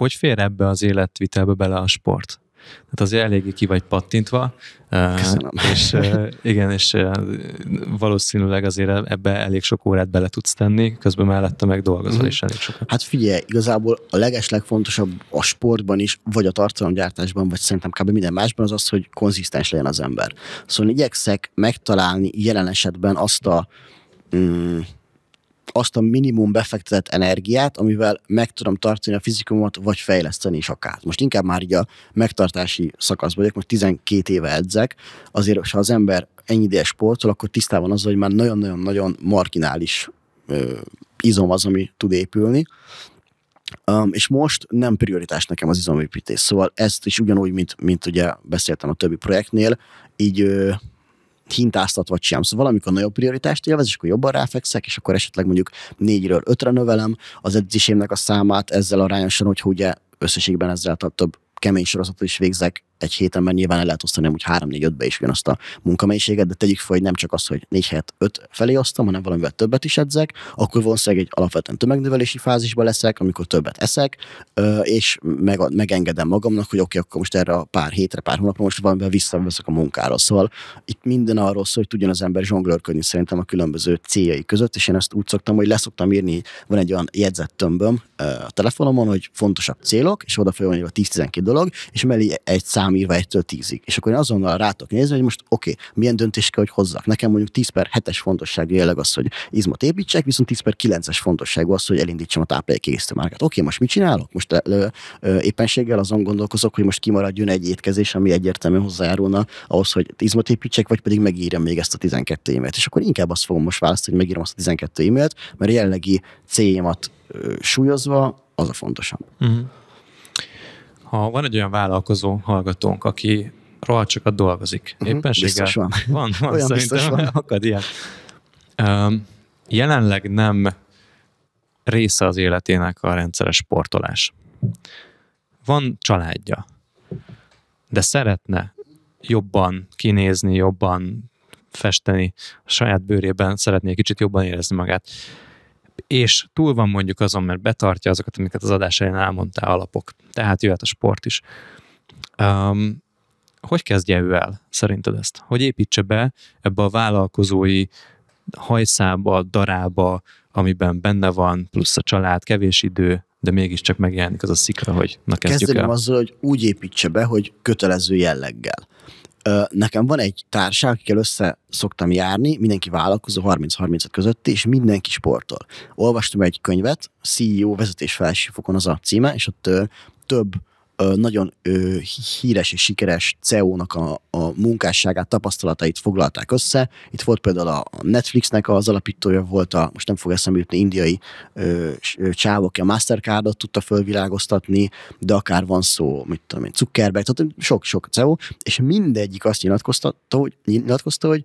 hogy fér ebbe az életvitelbe bele a sport? Tehát azért eléggé ki vagy pattintva. Köszönöm. És igen, és valószínűleg azért ebbe elég sok órát bele tudsz tenni, közben mellette meg dolgozol mhm. is elég sokat. Hát figyelj, igazából a legeslegfontosabb a sportban is, vagy a tartalomgyártásban, vagy szerintem kb. minden másban az az, hogy konzisztens legyen az ember. Szóval igyekszek megtalálni jelen esetben azt a mm, azt a minimum befektetett energiát, amivel meg tudom tartani a fizikumot, vagy fejleszteni is akár. Most inkább már így a megtartási szakasz vagyok, most 12 éve edzek, azért, ha az ember ennyi ideje sportol, akkor tisztában az, hogy már nagyon-nagyon-nagyon marginális ö, izom az, ami tud épülni. Um, és most nem prioritás nekem az izomépítés, szóval ezt is ugyanúgy, mint, mint ugye beszéltem a többi projektnél, így ö, vagy sem. Szóval valamikor nagyobb prioritást élvez, és akkor jobban ráfekszek, és akkor esetleg mondjuk négyről ötre növelem az edzésémnek a számát ezzel arányosan, hogy ugye összességben ezzel több kemény sorozatot is végzek egy héten, mert nyilván el lehet osztani hogy 3-4-5-be is ugyanazt a munkamennyiséget, de tegyük fel, hogy nem csak az, hogy 4 7 5 felé osztom, hanem valamivel többet is edzek, akkor valószínűleg egy alapvetően tömegnövelési fázisba leszek, amikor többet eszek, és meg, megengedem magamnak, hogy oké, okay, akkor most erre a pár hétre, pár hónapra most valamivel visszaveszek a munkára, Szóval itt minden arról szól, hogy tudjon az ember zsonglőrködni szerintem a különböző céljai között, és én ezt úgy szoktam, hogy leszoktam írni, van egy olyan tömböm a telefonomon, hogy fontosabb célok, és odafelé van a 10-12 dolog, és mellé egy szám rám írva egytől tízig. És akkor én azonnal rátok nézni, hogy most oké, okay, milyen döntés kell, hogy hozzak. Nekem mondjuk 10 per 7-es fontosságú jelleg az, hogy izmot építsek, viszont 10 per 9-es fontosságú az, hogy elindítsam a táplálékészítő márkát. Oké, okay, most mit csinálok? Most ö, ö, éppenséggel azon gondolkozok, hogy most kimaradjon egy étkezés, ami egyértelműen hozzájárulna ahhoz, hogy izmot építsek, vagy pedig megírjam még ezt a 12 e-mailt. És akkor inkább azt fogom most választani, hogy megírom azt a 12 e-mailt, mert a jelenlegi céljaimat súlyozva az a fontosabb. Uh-huh ha van egy olyan vállalkozó hallgatónk, aki rohadt dolgozik, uh-huh, éppenséggel. Biztos van. Van, van olyan szerintem, van. akad ilyen. Um, jelenleg nem része az életének a rendszeres sportolás. Van családja, de szeretne jobban kinézni, jobban festeni, a saját bőrében szeretné kicsit jobban érezni magát és túl van mondjuk azon, mert betartja azokat, amiket az adás elején elmondtál alapok. Tehát jöhet a sport is. Um, hogy kezdje ő el szerinted ezt? Hogy építse be ebbe a vállalkozói hajszába, darába, amiben benne van, plusz a család, kevés idő, de mégiscsak megjelenik az a szikra, hogy na kezdjük Kezdeném el. azzal, hogy úgy építse be, hogy kötelező jelleggel. Nekem van egy társág, akikkel össze szoktam járni, mindenki vállalkozó 30-35 közötti, és mindenki sportol. Olvastam egy könyvet, CEO vezetés felső fokon az a címe, és ott több nagyon ö, híres és sikeres CEO-nak a, a munkásságát, tapasztalatait foglalták össze. Itt volt például a Netflixnek az alapítója volt a, most nem fog eszembe jutni, indiai csávok, aki a Mastercardot tudta fölvilágoztatni, de akár van szó, mit tudom én, Zuckerberg, tehát sok-sok CEO, és mindegyik azt nyilatkozta, hogy, nyilatkozta, hogy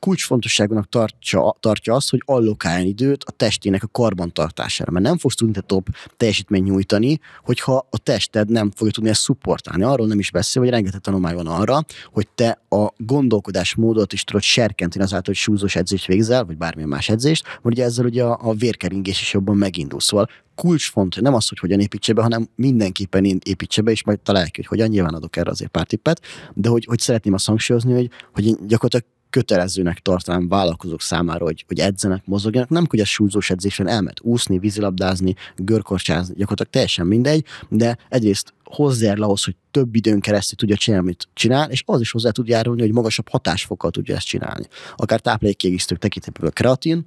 kulcsfontosságúnak tartja, tartja azt, hogy allokáljon időt a testének a karbantartására, mert nem fogsz tudni te top teljesítményt nyújtani, hogyha a tested nem fogja tudni ezt szupportálni. Arról nem is beszél, hogy rengeteg tanulmány van arra, hogy te a gondolkodásmódot is tudod serkenteni azáltal, hogy súzós edzést végzel, vagy bármilyen más edzést, mert ugye ezzel ugye a, a vérkeringés is jobban megindul. Szóval kulcsfont, nem az, hogy hogyan építse be, hanem mindenképpen én építse be, és majd találjuk, hogy hogyan, nyilván adok erre azért pár tippet, de hogy, hogy szeretném azt hangsúlyozni, hogy, hogy én gyakorlatilag kötelezőnek tartanám vállalkozók számára, hogy, hogy edzenek, mozogjanak. Nem hogy a súlyzós edzésen elmet úszni, vízilabdázni, görkorcsázni, gyakorlatilag teljesen mindegy, de egyrészt hozzájárul ahhoz, hogy több időn keresztül tudja csinálni, amit csinál, és az is hozzá tud járulni, hogy magasabb hatásfokkal tudja ezt csinálni. Akár táplálékkiegészítők tekintetében a kreatin,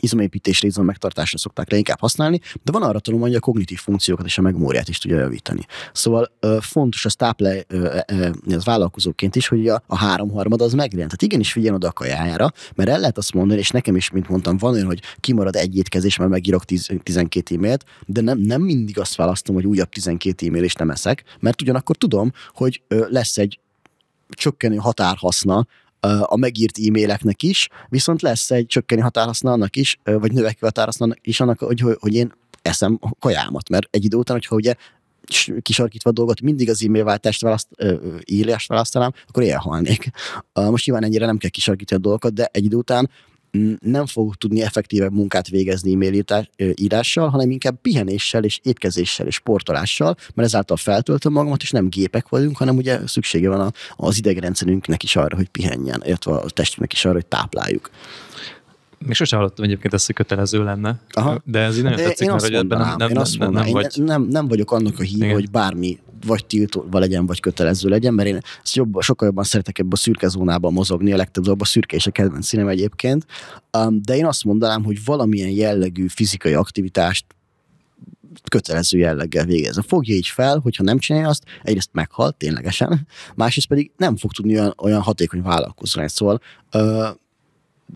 izomépítés izom megtartásra szokták leginkább használni, de van arra tanulmány, hogy a kognitív funkciókat és a megmóriát is tudja javítani. Szóval ö, fontos az táple ö, ö, az vállalkozóként is, hogy a, a háromharmad az megjelent. Tehát igenis figyelj oda a kajájára, mert el lehet azt mondani, és nekem is, mint mondtam, van olyan, hogy kimarad egy étkezés, mert megírok 12 tiz, e-mailt, de nem, nem mindig azt választom, hogy újabb 12 e-mail és nem eszek, mert ugyanakkor tudom, hogy ö, lesz egy csökkenő határhaszna a megírt e-maileknek is, viszont lesz egy csökkeni határhasználnak is, vagy növekvő határhasználnak is annak, hogy, hogy én eszem a kajámat, mert egy idő után, hogyha ugye kisarkítva a dolgot, mindig az e váltást választ, írást választanám, akkor elhalnék. Most nyilván ennyire nem kell kisarkítani a dolgokat, de egy idő után nem fog tudni effektíve munkát végezni e-mail írással, hanem inkább pihenéssel és étkezéssel és sportolással, mert ezáltal feltöltöm magamat, és nem gépek vagyunk, hanem ugye szüksége van a, az idegrendszerünknek is arra, hogy pihenjen, illetve a testünknek is arra, hogy tápláljuk. Még sosem hallottam egyébként ezt, hogy kötelező lenne. Aha. De ez így nagyon tetszik, én mert nem, nem, nem, nem, vagy... nem, nem vagyok annak a hív, hogy bármi vagy tiltva legyen, vagy kötelező legyen, mert én ezt jobb, sokkal jobban szeretek ebbe a szürke zónában mozogni, a legtöbb a szürke és a kedvenc színem egyébként, um, de én azt mondanám, hogy valamilyen jellegű fizikai aktivitást kötelező jelleggel végez. A fogja így fel, hogyha nem csinálja azt, egyrészt meghal ténylegesen, másrészt pedig nem fog tudni olyan, olyan hatékony vállalkozni. Szóval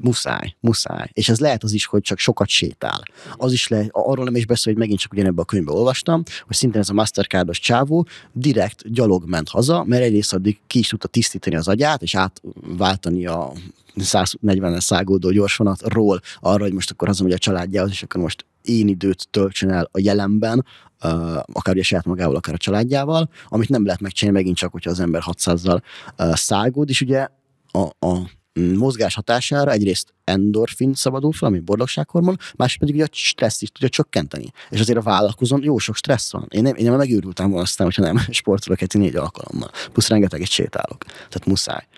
muszáj, muszáj. És ez lehet az is, hogy csak sokat sétál. Az is lehet, arról nem is beszél, hogy megint csak ugyanebben a könyvben olvastam, hogy szintén ez a Mastercardos csávó direkt gyalog ment haza, mert egyrészt addig ki is tudta tisztítani az agyát, és átváltani a 140-en szágódó gyorsvonatról arra, hogy most akkor hazamegy a családjához, és akkor most én időt töltsön el a jelenben, uh, akár a saját magával, akár a családjával, amit nem lehet megcsinálni megint csak, hogyha az ember 600-zal uh, szágód, és ugye a, a Mm, mozgás hatására egyrészt endorfin szabadul fel, ami boldogsághormon, másrészt pedig a stressz is tudja csökkenteni. És azért a vállalkozón jó sok stressz van. Én nem, én nem megőrültem volna aztán, hogyha nem sportolok egy négy alkalommal. Plusz rengeteget sétálok. Tehát muszáj.